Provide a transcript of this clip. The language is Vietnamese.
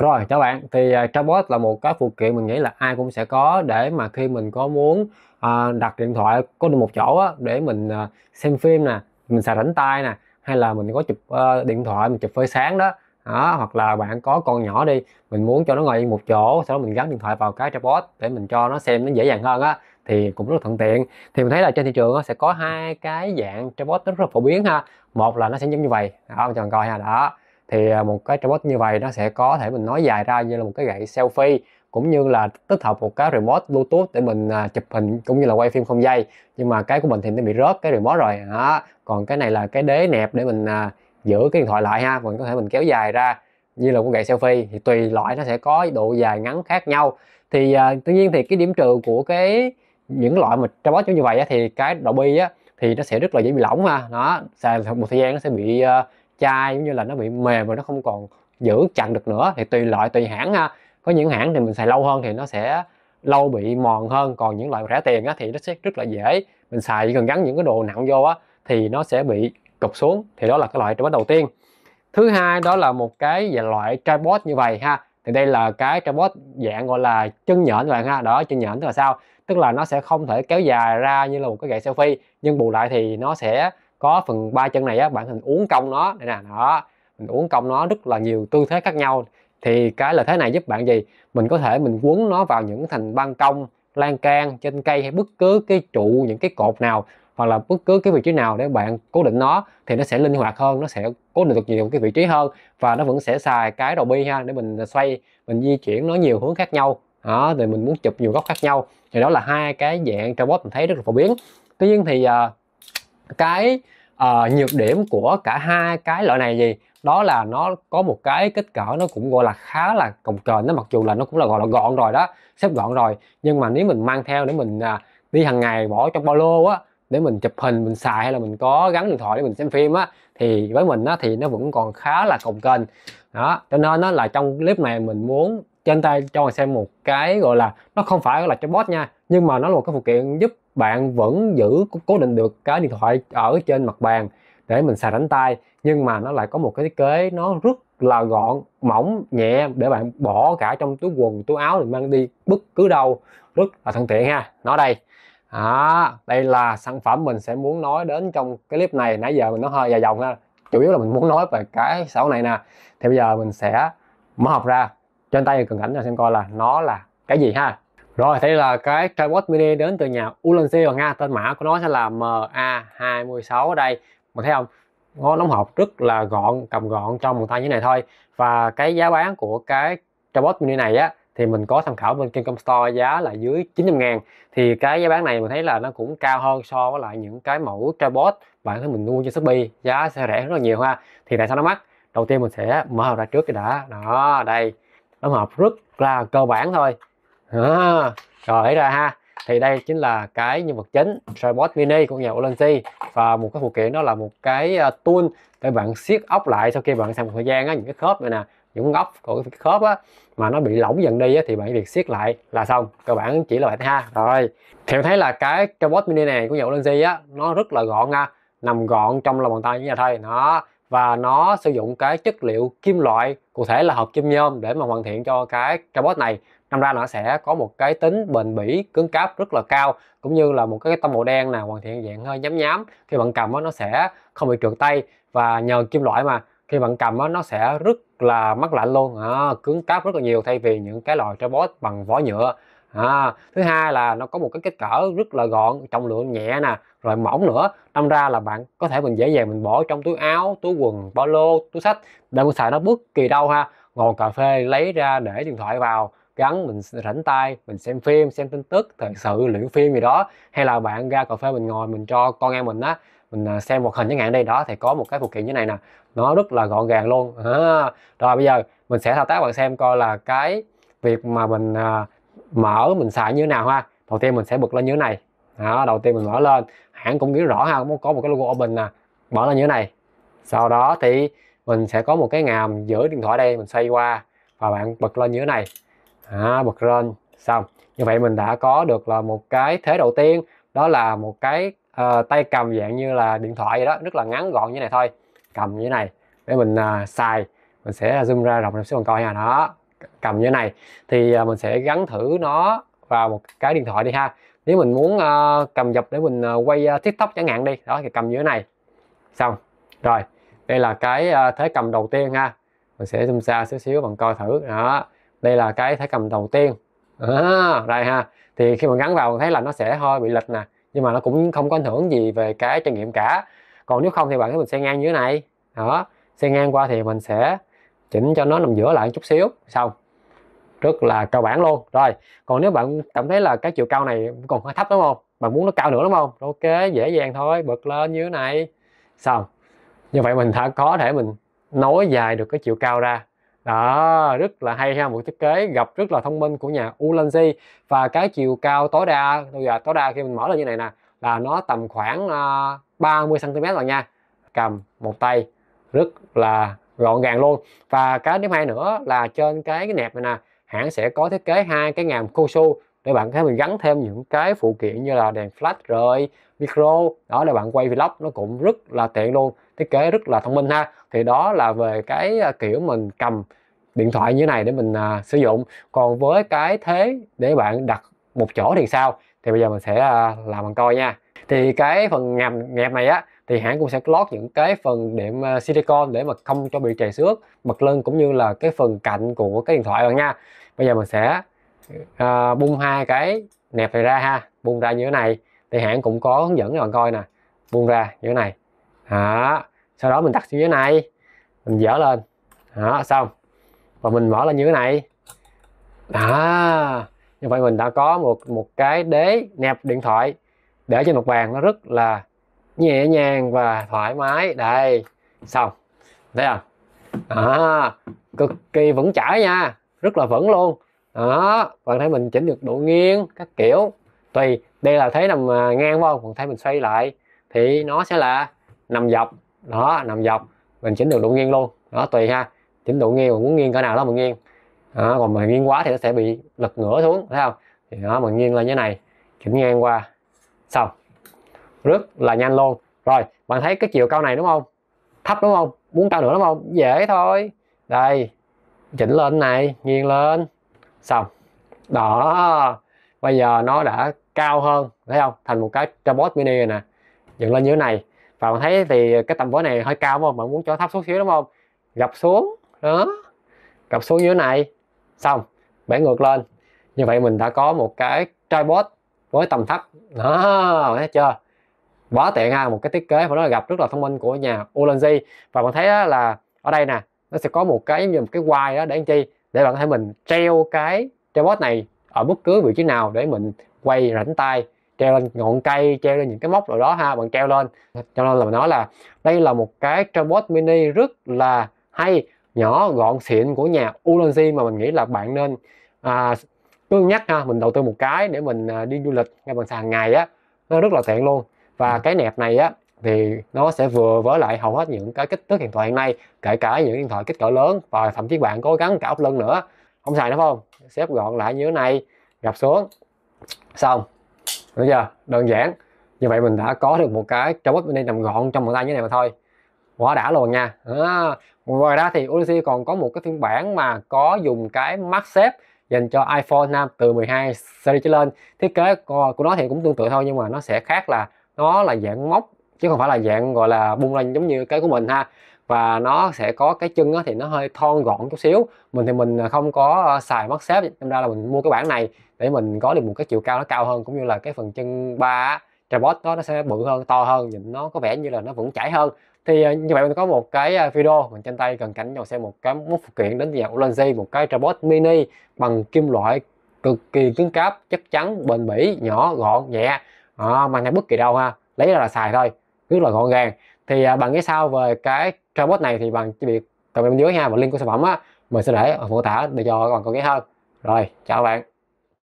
rồi chào bạn thì uh, là một cái phụ kiện mình nghĩ là ai cũng sẽ có để mà khi mình có muốn uh, đặt điện thoại có được một chỗ á, để mình uh, xem phim nè mình xài rảnh tay nè hay là mình có chụp uh, điện thoại mình chụp phơi sáng đó đó, hoặc là bạn có con nhỏ đi mình muốn cho nó ngồi yên một chỗ sau đó mình gắn điện thoại vào cái tripod để mình cho nó xem nó dễ dàng hơn á thì cũng rất thuận tiện thì mình thấy là trên thị trường nó sẽ có hai cái dạng tripod rất là phổ biến ha một là nó sẽ giống như vậy đó mình cho mình coi ha đó thì à, một cái tripod như vậy nó sẽ có thể mình nói dài ra như là một cái gậy selfie cũng như là tích hợp một cái remote bluetooth để mình à, chụp hình cũng như là quay phim không dây nhưng mà cái của mình thì nó bị rớt cái remote rồi đó còn cái này là cái đế nẹp để mình à, giữ cái điện thoại lại ha mình có thể mình kéo dài ra như là một gậy selfie thì tùy loại nó sẽ có độ dài ngắn khác nhau thì uh, tuy nhiên thì cái điểm trừ của cái những loại mà tripod giống như vậy á, thì cái độ bi á thì nó sẽ rất là dễ bị lỏng ha nó xài một thời gian nó sẽ bị uh, chai giống như là nó bị mềm và nó không còn giữ chặt được nữa thì tùy loại tùy hãng ha có những hãng thì mình xài lâu hơn thì nó sẽ lâu bị mòn hơn còn những loại rẻ tiền á, thì nó sẽ rất là dễ mình xài chỉ cần gắn những cái đồ nặng vô á, thì nó sẽ bị cục xuống thì đó là cái loại tripod đầu tiên thứ hai đó là một cái loại tripod như vậy ha thì đây là cái tripod dạng gọi là chân nhện các bạn ha đó chân nhện tức là sao tức là nó sẽ không thể kéo dài ra như là một cái gậy selfie nhưng bù lại thì nó sẽ có phần ba chân này á bạn hình uống cong nó đây nè đó mình uống cong nó rất là nhiều tư thế khác nhau thì cái lợi thế này giúp bạn gì mình có thể mình quấn nó vào những thành ban công lan can trên cây hay bất cứ cái trụ những cái cột nào hoặc là bất cứ cái vị trí nào để bạn cố định nó thì nó sẽ linh hoạt hơn nó sẽ cố định được nhiều cái vị trí hơn và nó vẫn sẽ xài cái đầu bi ha để mình xoay mình di chuyển nó nhiều hướng khác nhau đó thì mình muốn chụp nhiều góc khác nhau thì đó là hai cái dạng tripod mình thấy rất là phổ biến tuy nhiên thì uh, cái uh, nhược điểm của cả hai cái loại này gì đó là nó có một cái kích cỡ nó cũng gọi là khá là cồng kềnh nó mặc dù là nó cũng là gọi là gọn rồi đó xếp gọn rồi nhưng mà nếu mình mang theo để mình uh, đi hàng ngày bỏ trong ba lô á để mình chụp hình mình xài hay là mình có gắn điện thoại để mình xem phim á thì với mình á thì nó vẫn còn khá là cồng kềnh đó cho nên nó là trong clip này mình muốn trên tay cho mình xem một cái gọi là nó không phải là chatbot nha nhưng mà nó là một cái phụ kiện giúp bạn vẫn giữ cố định được cái điện thoại ở trên mặt bàn để mình xài đánh tay nhưng mà nó lại có một cái thiết kế nó rất là gọn mỏng nhẹ để bạn bỏ cả trong túi quần túi áo mình mang đi bất cứ đâu rất là thuận tiện ha nó đây à, đây là sản phẩm mình sẽ muốn nói đến trong cái clip này nãy giờ mình nó hơi dài dòng ha chủ yếu là mình muốn nói về cái sáu này nè thì bây giờ mình sẽ mở hộp ra trên tay cần cảnh cho xem coi là nó là cái gì ha rồi đây là cái tripod mini đến từ nhà Ulanzi và Nga tên mã của nó sẽ là MA26 ở đây mà thấy không nó đóng hộp rất là gọn cầm gọn trong một tay như này thôi và cái giá bán của cái tripod mini này á thì mình có tham khảo bên Kingcom Store giá là dưới 900 ngàn thì cái giá bán này mình thấy là nó cũng cao hơn so với lại những cái mẫu tripod bạn thấy mình mua trên Shopee giá sẽ rẻ rất là nhiều ha thì tại sao nó mắc đầu tiên mình sẽ mở hộp ra trước cái đã đó đây đóng hộp rất là cơ bản thôi à, rồi thấy ra ha thì đây chính là cái nhân vật chính Tripod Mini của nhà Olensi và một cái phụ kiện đó là một cái à, tool để bạn siết ốc lại sau khi bạn xem một thời gian á những cái khớp này nè những góc của cái khớp á mà nó bị lỏng dần đi á, thì bạn việc siết lại là xong cơ bản chỉ là vậy ha rồi thì em thấy là cái Tripod Mini này của nhà Olensi á nó rất là gọn nha nằm gọn trong lòng bàn tay như nhà thôi nó và nó sử dụng cái chất liệu kim loại cụ thể là hợp kim nhôm để mà hoàn thiện cho cái tripod này năm ra nó sẽ có một cái tính bền bỉ cứng cáp rất là cao cũng như là một cái tông màu đen nào hoàn thiện dạng hơi nhám nhám khi bạn cầm nó sẽ không bị trượt tay và nhờ kim loại mà khi bạn cầm nó sẽ rất là mát lạnh luôn à, cứng cáp rất là nhiều thay vì những cái loại trái bót bằng vỏ nhựa à, thứ hai là nó có một cái kích cỡ rất là gọn trọng lượng nhẹ nè rồi mỏng nữa năm ra là bạn có thể mình dễ dàng mình bỏ trong túi áo túi quần ba lô túi sách để mình xài nó bất kỳ đâu ha ngồi cà phê lấy ra để điện thoại vào gắn mình rảnh tay mình xem phim xem tin tức thời sự luyện phim gì đó hay là bạn ra cà phê mình ngồi mình cho con em mình á mình à, xem một hình chẳng hạn đây đó thì có một cái phụ kiện như này nè nó rất là gọn gàng luôn à, rồi bây giờ mình sẽ thao tác bạn xem coi là cái việc mà mình à, mở mình xài như thế nào ha đầu tiên mình sẽ bật lên như thế này đó, đầu tiên mình mở lên hãng cũng biết rõ ha muốn có một cái logo open nè mở lên như thế này sau đó thì mình sẽ có một cái ngàm giữa điện thoại đây mình xoay qua và bạn bật lên như thế này à, bật lên xong như vậy mình đã có được là một cái thế đầu tiên đó là một cái uh, tay cầm dạng như là điện thoại vậy đó rất là ngắn gọn như này thôi cầm như này để mình uh, xài mình sẽ zoom ra rộng làm xíu còn coi nha đó cầm như thế này thì uh, mình sẽ gắn thử nó vào một cái điện thoại đi ha nếu mình muốn uh, cầm dập để mình uh, quay uh, tiktok chẳng hạn đi đó thì cầm như thế này xong rồi đây là cái uh, thế cầm đầu tiên ha mình sẽ zoom xa xíu xíu bằng coi thử đó đây là cái thẻ cầm đầu tiên à, đây ha thì khi mà gắn vào thấy là nó sẽ hơi bị lệch nè nhưng mà nó cũng không có ảnh hưởng gì về cái trải nghiệm cả còn nếu không thì bạn thấy mình sẽ ngang như thế này đó xe ngang qua thì mình sẽ chỉnh cho nó nằm giữa lại chút xíu xong rất là cơ bản luôn rồi còn nếu bạn cảm thấy là cái chiều cao này còn hơi thấp đúng không bạn muốn nó cao nữa đúng không ok dễ dàng thôi bật lên như thế này xong như vậy mình đã có thể mình nối dài được cái chiều cao ra đó rất là hay ha một thiết kế gập rất là thông minh của nhà Ulanzi và cái chiều cao tối đa bây giờ tối đa khi mình mở lên như này nè là nó tầm khoảng uh, 30 cm rồi nha cầm một tay rất là gọn gàng luôn và cái điểm hay nữa là trên cái, cái nẹp này nè hãng sẽ có thiết kế hai cái ngàm Kosu để bạn thấy mình gắn thêm những cái phụ kiện như là đèn flash rồi micro đó là bạn quay vlog nó cũng rất là tiện luôn thiết kế rất là thông minh ha thì đó là về cái à, kiểu mình cầm điện thoại như thế này để mình à, sử dụng còn với cái thế để bạn đặt một chỗ thì sao thì bây giờ mình sẽ à, làm bằng coi nha thì cái phần ngầm ngẹp này á thì hãng cũng sẽ lót những cái phần đệm à, silicon để mà không cho bị chảy xước mặt lưng cũng như là cái phần cạnh của cái điện thoại bạn nha bây giờ mình sẽ à, bung hai cái nẹp này ra ha bung ra như thế này thì hãng cũng có hướng dẫn cho bạn coi nè bung ra như thế này đó. sau đó mình đặt như thế này mình dở lên đó, xong và mình mở là như thế này à như vậy mình đã có một một cái đế nẹp điện thoại để trên mặt bàn nó rất là nhẹ nhàng và thoải mái đây xong thấy không à, cực kỳ vững chãi nha rất là vững luôn đó bạn thấy mình chỉnh được độ nghiêng các kiểu tùy đây là thế nằm à, ngang phải không còn thấy mình xoay lại thì nó sẽ là nằm dọc đó nằm dọc mình chỉnh được độ nghiêng luôn đó tùy ha chỉnh độ nghiêng muốn nghiêng cỡ nào đó mình nghiêng đó, còn mà nghiêng quá thì nó sẽ bị lật ngửa xuống thấy không thì nó mình nghiêng lên như này chỉnh ngang qua xong rất là nhanh luôn rồi bạn thấy cái chiều cao này đúng không thấp đúng không muốn cao nữa đúng không dễ thôi đây chỉnh lên này nghiêng lên xong đó bây giờ nó đã cao hơn thấy không thành một cái robot mini này nè dựng lên như thế này và bạn thấy thì cái tầm vói này hơi cao đúng không bạn muốn cho thấp xuống xíu đúng không gập xuống đó cặp xuống dưới này xong bẻ ngược lên như vậy mình đã có một cái tripod với tầm thấp đó thấy chưa quá tiện ha một cái thiết kế phải nó là gặp rất là thông minh của nhà Ulanzi và bạn thấy là ở đây nè nó sẽ có một cái giống như một cái quai đó để anh chi để bạn thấy mình treo cái tripod này ở bất cứ vị trí nào để mình quay rảnh tay treo lên ngọn cây treo lên những cái móc rồi đó ha bạn treo lên cho nên là mình nói là đây là một cái tripod mini rất là hay nhỏ gọn xịn của nhà Ulanzi mà mình nghĩ là bạn nên à, cân nhắc ha, mình đầu tư một cái để mình à, đi du lịch ngay bằng xe hàng ngày á nó rất là tiện luôn và ừ. cái nẹp này á thì nó sẽ vừa với lại hầu hết những cái kích thước điện thoại hiện nay kể cả những điện thoại kích cỡ lớn và thậm chí bạn có gắn cả ốc lưng nữa không xài nữa không xếp gọn lại như thế này gập xuống xong bây giờ đơn giản như vậy mình đã có được một cái trong ốc mini nằm gọn trong một tay như thế này mà thôi quá đã luôn nha à, ngoài ra thì Odyssey còn có một cái phiên bản mà có dùng cái mắt xếp dành cho iPhone 5 từ 12 series trở lên thiết kế của nó thì cũng tương tự thôi nhưng mà nó sẽ khác là nó là dạng móc chứ không phải là dạng gọi là bung lên giống như cái của mình ha và nó sẽ có cái chân thì nó hơi thon gọn chút xíu mình thì mình không có ờ, xài mắt xếp nên ra là mình mua cái bản này để mình có được một cái chiều cao nó cao hơn cũng như là cái phần chân ba tripod đó nó sẽ bự hơn to hơn nhìn nó có vẻ như là nó vẫn chảy hơn thì ờ, như vậy mình có một cái ờ, video mình trên tay gần cảnh nhau xem một cái một phụ kiện đến từ nhà Ulanzi một cái robot mini bằng kim loại cực kỳ cứng cáp chắc chắn bền bỉ nhỏ gọn nhẹ à, mang theo bất kỳ đâu ha lấy ra là xài thôi rất là gọn gàng thì à, bằng cái sao về cái robot này thì bằng việc comment bên dưới ha và link của sản phẩm á mình sẽ để ở mô tả để cho các bạn có dễ hơn rồi chào bạn